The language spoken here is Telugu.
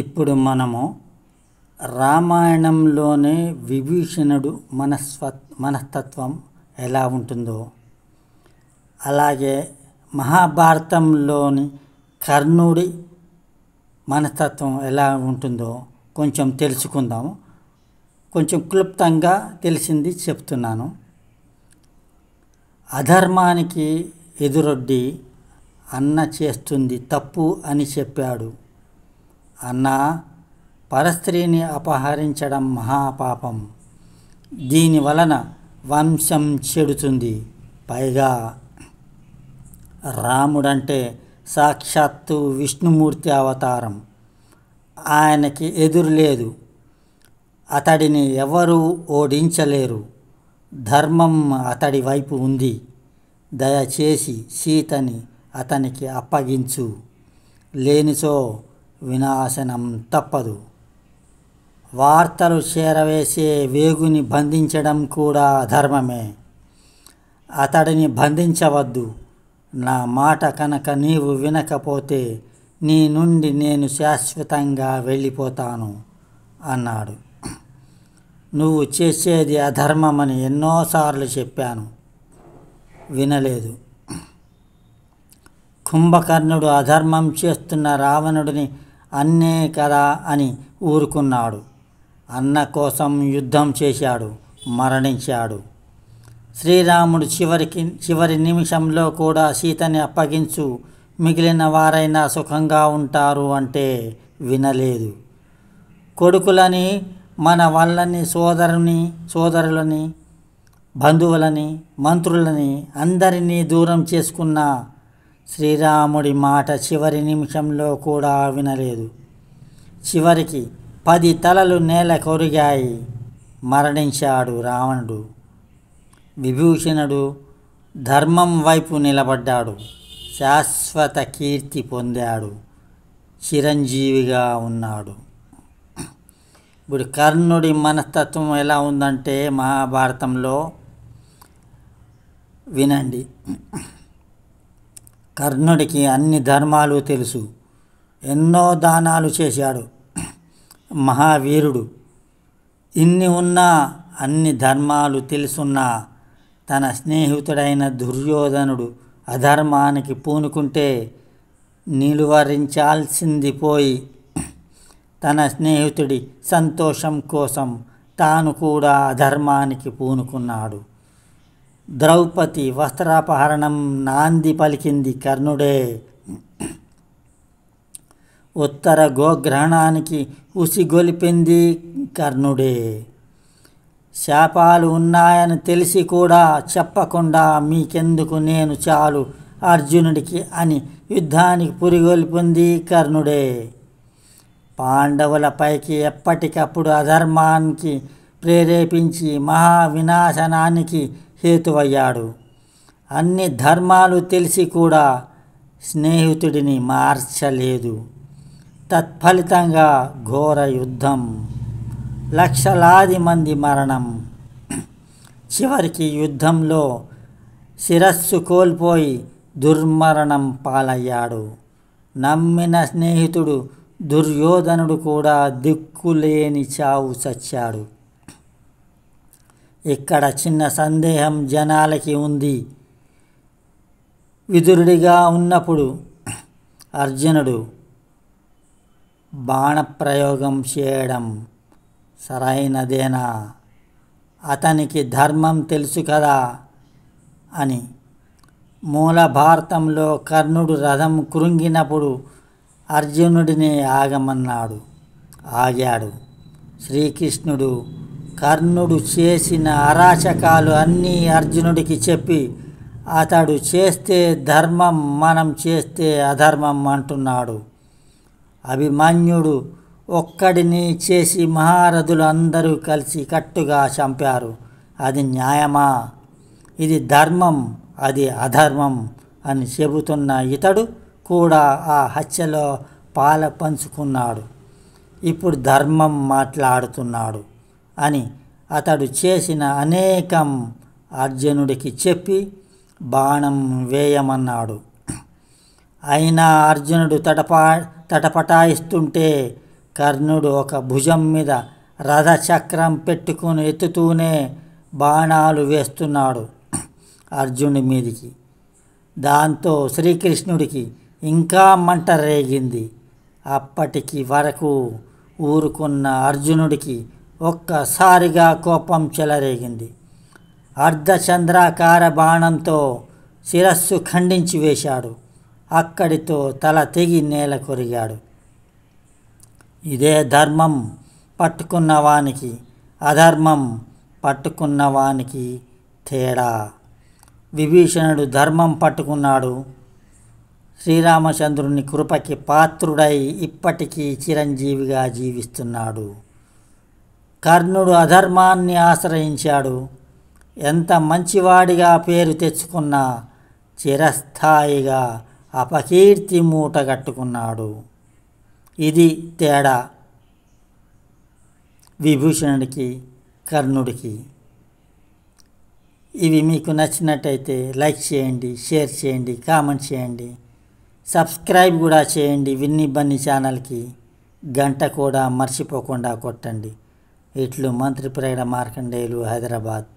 ఇప్పుడు మనము రామాయణంలోనే విభీషణుడు మనస్వ మనస్తత్వం ఎలా ఉంటుందో అలాగే మహాభారతంలోని కర్ణుడి మనస్తత్వం ఎలా ఉంటుందో కొంచెం తెలుసుకుందాము కొంచెం క్లుప్తంగా తెలిసింది చెప్తున్నాను అధర్మానికి ఎదురొడ్డి అన్న చేస్తుంది తప్పు అని చెప్పాడు అన్నా పరస్త్రీని అపహరించడం మహాపాపం దీని వలన వంశం చెడుతుంది పైగా రాముడంటే సాక్షాత్తు విష్ణుమూర్తి అవతారం ఆయనకి ఎదురు లేదు అతడిని ఎవరూ ఓడించలేరు ధర్మం అతడి వైపు ఉంది దయచేసి సీతని అతనికి అప్పగించు లేనిచో వినాశనం తప్పదు వార్తలు చేరవేసే వేగుని బంధించడం కూడా ధర్మమే అతడిని బంధించవద్దు నా మాట కనుక నీవు వినకపోతే నీ నుండి నేను శాశ్వతంగా వెళ్ళిపోతాను అన్నాడు నువ్వు చేసేది అధర్మమని ఎన్నోసార్లు చెప్పాను వినలేదు కుంభకర్ణుడు అధర్మం చేస్తున్న రావణుడిని అన్నే కదా అని ఊరుకున్నాడు అన్న కోసం యుద్ధం చేశాడు మరణించాడు శ్రీరాముడు చివరికి చివరి నిమిషంలో కూడా సీతని అప్పగించు మిగిలిన వారైనా సుఖంగా ఉంటారు అంటే వినలేదు కొడుకులని మన వాళ్ళని సోదరుని సోదరులని బంధువులని మంత్రులని అందరినీ దూరం చేసుకున్న శ్రీరాముడి మాట చివరి నిమిషంలో కూడా వినలేదు చివరికి పది తలలు నేల కొరిగాయి మరణించాడు రావణుడు విభూషణుడు ధర్మం వైపు నిలబడ్డాడు శాశ్వత కీర్తి పొందాడు చిరంజీవిగా ఉన్నాడు ఇప్పుడు కర్ణుడి మనస్తత్వం ఎలా ఉందంటే మహాభారతంలో వినండి కర్ణుడికి అన్ని ధర్మాలు తెలుసు ఎన్నో దానాలు చేశాడు మహావీరుడు ఇన్ని ఉన్నా అన్ని ధర్మాలు తెలుసున్నా తన స్నేహితుడైన దుర్యోధనుడు అధర్మానికి పూనుకుంటే నిలువరించాల్సింది పోయి తన స్నేహితుడి సంతోషం కోసం తాను కూడా అధర్మానికి పూనుకున్నాడు ద్రౌపది వస్త్రాపహరణం నాంది పలికింది కర్ణుడే ఉత్తర గోగ్రహణానికి ఉసిగొలిపింది కర్ణుడే శాపాలు ఉన్నాయని తెలిసి కూడా చెప్పకుండా మీకెందుకు నేను చాలు అర్జునుడికి అని యుద్ధానికి పురిగొల్పింది కర్ణుడే పాండవులపైకి ఎప్పటికప్పుడు అధర్మానికి ప్రేరేపించి మహావినాశనానికి హేతువయ్యాడు అన్ని ధర్మాలు తెలిసి కూడా స్నేహితుడిని మార్చలేదు తత్ఫలితంగా ఘోర యుద్ధం లక్షలాది మంది మరణం చివరికి యుద్ధంలో శిరస్సు కోల్పోయి దుర్మరణం పాలయ్యాడు నమ్మిన స్నేహితుడు దుర్యోధనుడు కూడా దిక్కులేని చావు చచ్చాడు ఇక్కడ చిన్న సందేహం జనాలకి ఉంది విదురుడిగా ఉన్నప్పుడు అర్జునుడు బాణప్రయోగం చేయడం సరైనదేనా అతనికి ధర్మం తెలుసు కదా అని మూల భారతంలో కర్ణుడు రథం కృంగినప్పుడు అర్జునుడిని ఆగమన్నాడు ఆగాడు శ్రీకృష్ణుడు కర్ణుడు చేసిన అరాచకాలు అన్నీ అర్జునుడికి చెప్పి అతడు చేస్తే ధర్మం మనం చేస్తే అధర్మం అంటున్నాడు అభిమన్యుడు ఒక్కడిని చేసి మహారథులు అందరూ కలిసి కట్టుగా చంపారు అది న్యాయమా ఇది ధర్మం అది అధర్మం అని చెబుతున్న ఇతడు కూడా ఆ హత్యలో పాల పంచుకున్నాడు ఇప్పుడు ధర్మం మాట్లాడుతున్నాడు అని అతడు చేసిన అనేకం అర్జునుడికి చెప్పి బాణం వేయమన్నాడు అయినా అర్జునుడు తటపా తటపటాయిస్తుంటే కర్ణుడు ఒక భుజం మీద రథచక్రం పెట్టుకుని ఎత్తుతూనే బాణాలు వేస్తున్నాడు అర్జునుడి మీదికి దాంతో శ్రీకృష్ణుడికి ఇంకా మంట రేగింది అప్పటికి వరకు ఊరుకున్న అర్జునుడికి ఒక్కసారిగా కోపం చెలరేగింది అర్ధచంద్రాకార బాణంతో శిరస్సు ఖండించి వేశాడు అక్కడితో తల తెగి నేల కొరిగాడు ఇదే ధర్మం పట్టుకున్నవానికి అధర్మం పట్టుకున్నవానికి తేడా విభీషణుడు ధర్మం పట్టుకున్నాడు శ్రీరామచంద్రుని కృపకి పాత్రుడై ఇప్పటికీ చిరంజీవిగా జీవిస్తున్నాడు కర్ణుడు అధర్మాన్ని ఆశ్రయించాడు ఎంత మంచివాడిగా పేరు తెచ్చుకున్నా చిరస్థాయిగా అపకీర్తి మూట కట్టుకున్నాడు ఇది తేడా విభూషణుడికి కర్ణుడికి ఇవి మీకు నచ్చినట్టయితే లైక్ చేయండి షేర్ చేయండి కామెంట్ చేయండి సబ్స్క్రైబ్ కూడా చేయండి విన్ని బన్ని ఛానల్కి గంట కూడా మర్చిపోకుండా కొట్టండి ఇట్లు మంత్రిప్రేడ మార్కండేయులు హైదరాబాద్